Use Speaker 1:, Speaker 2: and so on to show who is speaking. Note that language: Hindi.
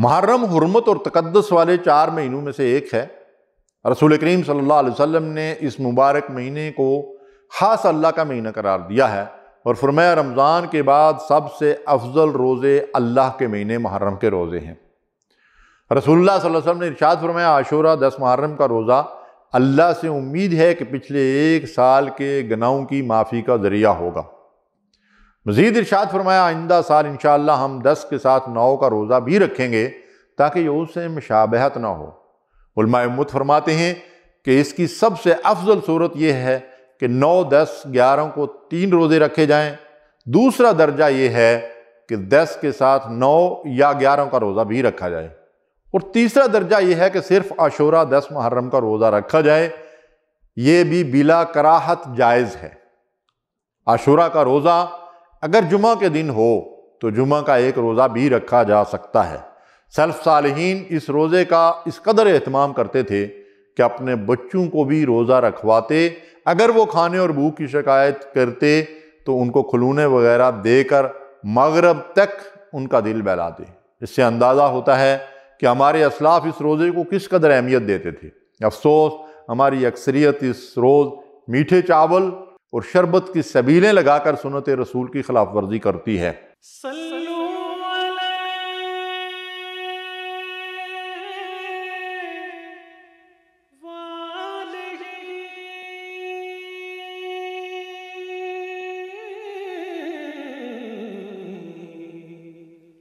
Speaker 1: मुहर्रम हरमत और तकदस वाले चार महीनों में से एक है रसूल करीम सल्ला वसम ने इस मुबारक महीने को ख़ास अल्लाह का महीना करार दिया है और फरमाया रमज़ान के बाद सबसे अफजल रोज़े अल्लाह के महीने मुहर्रम के रोज़े हैं रसोल्ला वसल्लम ने इर्शाद फरमाया आशूरा दस मुहर्रम का रोज़ा अल्लाह से उम्मीद है कि पिछले एक साल के गनाहों की माफ़ी का ज़रिया होगा मज़ीद इर्शाद फरमाया आइंदा साल इन हम दस के साथ नौ का रोज़ा भी रखेंगे ताकि ये उससे मशाबहत ना हो उलमायमत फरमाते हैं कि इसकी सबसे अफजल सूरत यह है कि नौ दस ग्यारह को तीन रोज़े रखे जाएँ दूसरा दर्जा ये है कि दस के साथ नौ या ग्यारह का रोज़ा भी रखा जाए और तीसरा दर्जा यह है कि सिर्फ आशूरा दस मुहर्रम का रोज़ा रखा जाए ये भी बिला कराहत जायज़ है आशूरा का रोज़ा अगर जुमा के दिन हो तो जुमा का एक रोज़ा भी रखा जा सकता है सेल्फ सालहीन इस रोज़े का इस कदर अहतमाम करते थे कि अपने बच्चों को भी रोज़ा रखवाते अगर वो खाने और भूख की शिकायत करते तो उनको खलूने वगैरह देकर मगरब तक उनका दिल बहलाते इससे अंदाज़ा होता है कि हमारे असलाफ इस रोज़े को किस कदर अहमियत देते थे अफसोस हमारी अक्सरियत इस रोज़ मीठे चावल और शरबत की सबीलें लगाकर सुनत रसूल की खिलाफ वर्जी करती है
Speaker 2: सल्लू